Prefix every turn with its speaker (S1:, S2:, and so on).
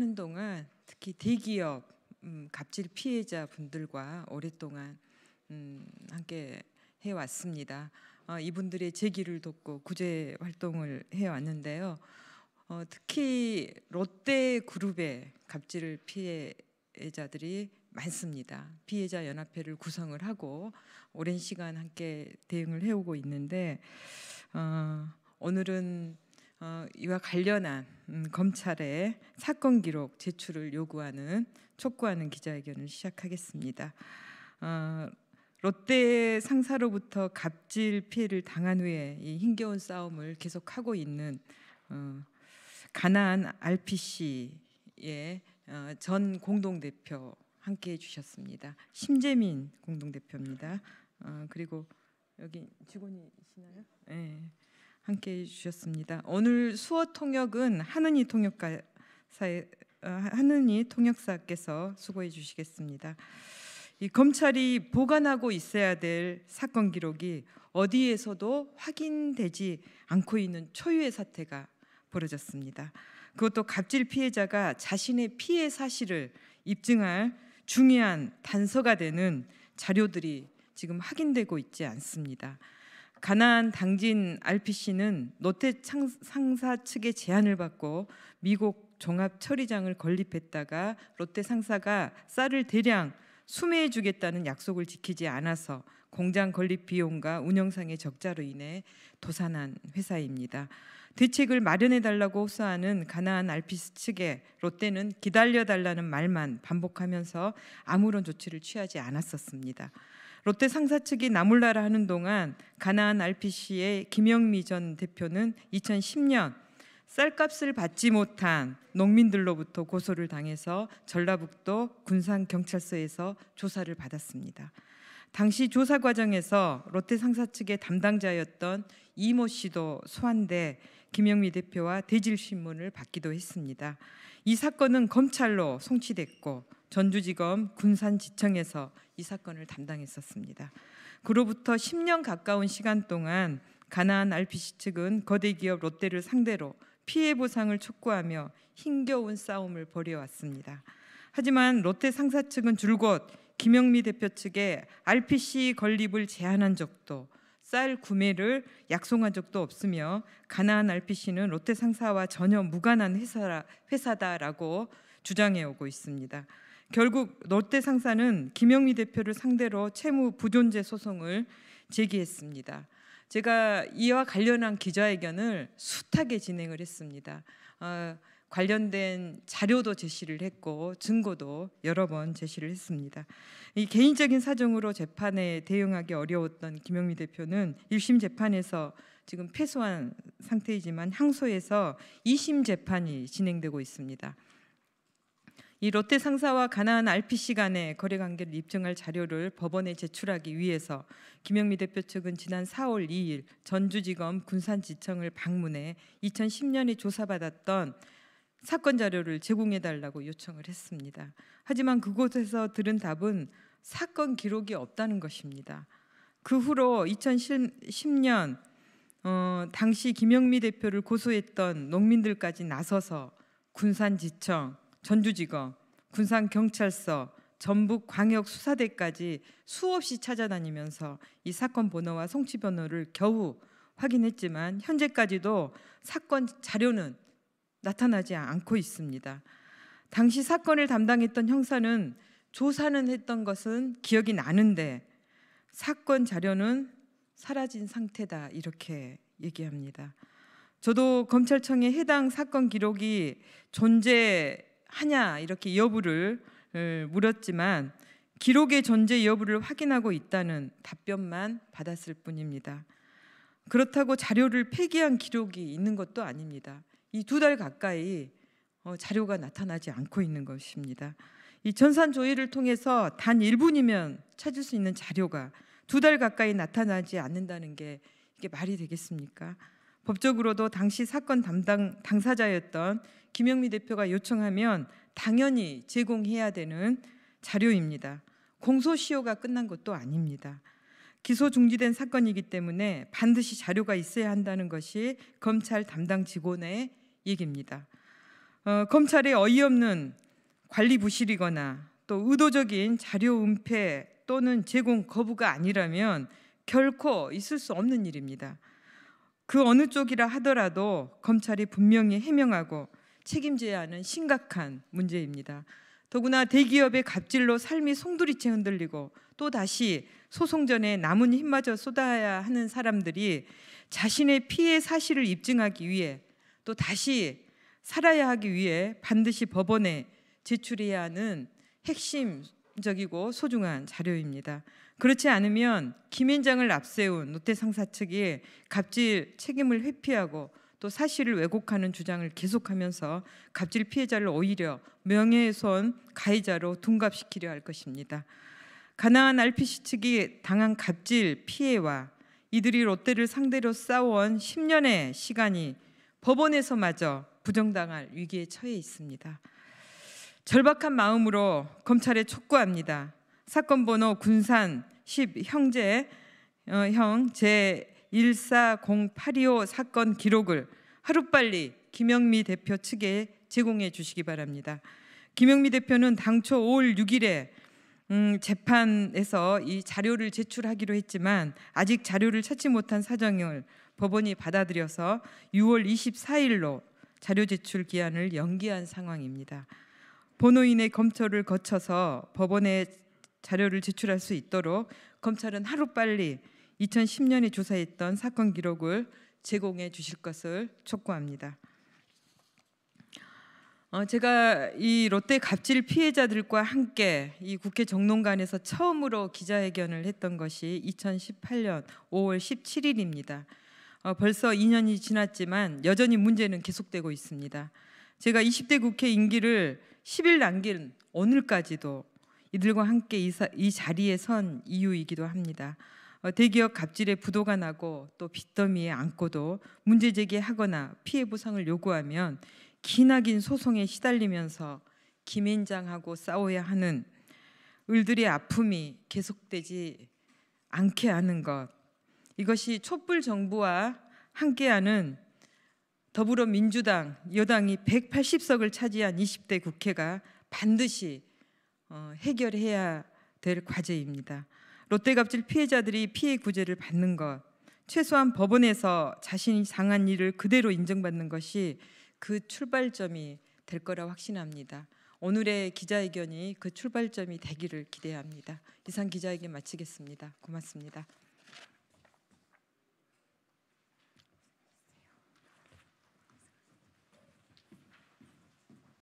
S1: 하는 동안 특히 대기업 음, 갑질 피해자 분들과 오랫동안 음, 함께 해왔습니다. 어, 이분들의 재기를 돕고 구제 활동을 해왔는데요. 어, 특히 롯데 그룹의 갑질 피해자들이 많습니다. 피해자 연합회를 구성을 하고 오랜 시간 함께 대응을 해오고 있는데 어, 오늘은 어, 이와 관련한 음, 검찰의 사건 기록 제출을 요구하는 촉구하는 기자회견을 시작하겠습니다. 어, 롯데 상사로부터 갑질 피해를 당한 후에 이 힘겨운 싸움을 계속하고 있는 어, 가나 RPC의 어, 전 공동대표 함께해 주셨습니다. 심재민 공동대표입니다. 어, 그리고 여기 직원이시나요? 네. 함께 해주셨습니다. 오늘 수어 통역은 하느니 통역사의 어, 하느니 통역사께서 수고해 주시겠습니다. 이 검찰이 보관하고 있어야 될 사건 기록이 어디에서도 확인되지 않고 있는 초유의 사태가 벌어졌습니다. 그것도 갑질 피해자가 자신의 피해 사실을 입증할 중요한 단서가 되는 자료들이 지금 확인되고 있지 않습니다. 가난안 당진 RPC는 노태 상사 측의 제안을 받고 미국 종합 처리장을 건립했다가 롯데 상사가 쌀을 대량 수매해 주겠다는 약속을 지키지 않아서 공장 건립 비용과 운영상의 적자로 인해 도산한 회사입니다. 대책을 마련해 달라고 호소하는 가나안 알피스 측에 롯데는 기다려 달라는 말만 반복하면서 아무런 조치를 취하지 않았었습니다. 롯데 상사 측이 나몰라라 하는 동안 가나안 RPC의 김영미 전 대표는 2010년 쌀값을 받지 못한 농민들로부터 고소를 당해서 전라북도 군산경찰서에서 조사를 받았습니다. 당시 조사 과정에서 롯데 상사 측의 담당자였던 이모 씨도 소환돼 김영미 대표와 대질신문을 받기도 했습니다. 이 사건은 검찰로 송치됐고 전주지검 군산지청에서 이 사건을 담당했었습니다. 그로부터 10년 가까운 시간 동안 가나안 RPC 측은 거대 기업 롯데를 상대로 피해 보상을 촉구하며 힘겨운 싸움을 벌여왔습니다. 하지만 롯데 상사 측은 줄곧 김영미 대표 측에 RPC 건립을 제한한 적도 쌀 구매를 약속한 적도 없으며 가나안 RPC는 롯데 상사와 전혀 무관한 회사라, 회사다라고 주장해오고 있습니다. 결국 롯데 상사는 김영미 대표를 상대로 채무 부존재 소송을 제기했습니다. 제가 이와 관련한 기자회견을 숱하게 진행을 했습니다. 어, 관련된 자료도 제시를 했고 증거도 여러 번 제시를 했습니다. 이 개인적인 사정으로 재판에 대응하기 어려웠던 김영미 대표는 1심 재판에서 지금 패소한 상태이지만 항소에서 2심 재판이 진행되고 있습니다. 이 롯데 상사와 가나안 RPC 간의 거래 관계를 입증할 자료를 법원에 제출하기 위해서 김영미 대표 측은 지난 4월 2일 전주지검 군산지청을 방문해 2010년에 조사받았던 사건 자료를 제공해 달라고 요청을 했습니다. 하지만 그곳에서 들은 답은 사건 기록이 없다는 것입니다. 그 후로 2010년 어, 당시 김영미 대표를 고소했던 농민들까지 나서서 군산지청, 전주지검, 군산경찰서, 전북광역수사대까지 수없이 찾아다니면서 이 사건 번호와 송치 번호를 겨우 확인했지만 현재까지도 사건 자료는 나타나지 않고 있습니다. 당시 사건을 담당했던 형사는 조사는 했던 것은 기억이 나는데 사건 자료는 사라진 상태다 이렇게 얘기합니다. 저도 검찰청에 해당 사건 기록이 존재 하냐 이렇게 여부를 어, 물었지만 기록의 존재 여부를 확인하고 있다는 답변만 받았을 뿐입니다. 그렇다고 자료를 폐기한 기록이 있는 것도 아닙니다. 이 두 달 가까이 어, 자료가 나타나지 않고 있는 것입니다. 이 전산 조회를 통해서 단 1분이면 찾을 수 있는 자료가 두 달 가까이 나타나지 않는다는 게 이게 말이 되겠습니까? 법적으로도 당시 사건 담당 당사자였던 김영미 대표가 요청하면 당연히 제공해야 되는 자료입니다. 공소시효가 끝난 것도 아닙니다. 기소 중지된 사건이기 때문에 반드시 자료가 있어야 한다는 것이 검찰 담당 직원의 얘기입니다. 어, 검찰의 어이없는 관리 부실이거나 또 의도적인 자료 은폐 또는 제공 거부가 아니라면 결코 있을 수 없는 일입니다. 그 어느 쪽이라 하더라도 검찰이 분명히 해명하고 책임져야 하는 심각한 문제입니다. 더구나 대기업의 갑질로 삶이 송두리째 흔들리고 또 다시 소송 전에 남은 힘마저 쏟아야 하는 사람들이 자신의 피해 사실을 입증하기 위해 또 다시 살아야 하기 위해 반드시 법원에 제출해야 하는 핵심적이고 소중한 자료입니다. 그렇지 않으면 김현장을 앞세운 노태 상사 측이 갑질 책임을 회피하고 또 사실을 왜곡하는 주장을 계속하면서 갑질 피해자를 오히려 명예훼손 가해자로 둔갑시키려 할 것입니다. 가나안 RPC 측이 당한 갑질 피해와 이들이 롯데를 상대로 싸워온 10년의 시간이 법원에서마저 부정당할 위기에 처해 있습니다. 절박한 마음으로 검찰에 촉구합니다. 사건 번호 군산 10 형제 어, 형제 140825 사건 기록을 하루빨리 김영미 대표 측에 제공해 주시기 바랍니다. 김영미 대표는 당초 5월 6일에 음, 재판에서 이 자료를 제출하기로 했지만 아직 자료를 찾지 못한 사정을 법원이 받아들여서 6월 24일로 자료 제출 기한을 연기한 상황입니다. 본호인의 검토를 거쳐서 법원에 자료를 제출할 수 있도록 검찰은 하루빨리 2010년에 조사했던 사건 기록을 제공해 주실 것을 촉구합니다. 어, 제가 이 롯데 갑질 피해자들과 함께 이 국회 정론관에서 처음으로 기자회견을 했던 것이 2018년 5월 17일입니다. 어, 벌써 2년이 지났지만 여전히 문제는 계속되고 있습니다. 제가 20대 국회 임기를 10일 남긴 오늘까지도 이들과 함께 이, 사, 이 자리에 선 이유이기도 합니다. 어, 대기업 갑질에 부도가 나고 또 빚더미에 안고도 문제 제기하거나 피해 보상을 요구하면 기나긴 소송에 시달리면서 김앤장하고 싸워야 하는 을들의 아픔이 계속되지 않게 하는 것 이것이 촛불 정부와 함께하는 더불어민주당 여당이 180석을 차지한 20대 국회가 반드시 어, 해결해야 될 과제입니다. 롯데갑질 피해자들이 피해 구제를 받는 것, 최소한 법원에서 자신이 당한 일을 그대로 인정받는 것이 그 출발점이 될 거라 확신합니다. 오늘의 기자회견이 그 출발점이 되기를 기대합니다. 이상 기자회견 마치겠습니다. 고맙습니다.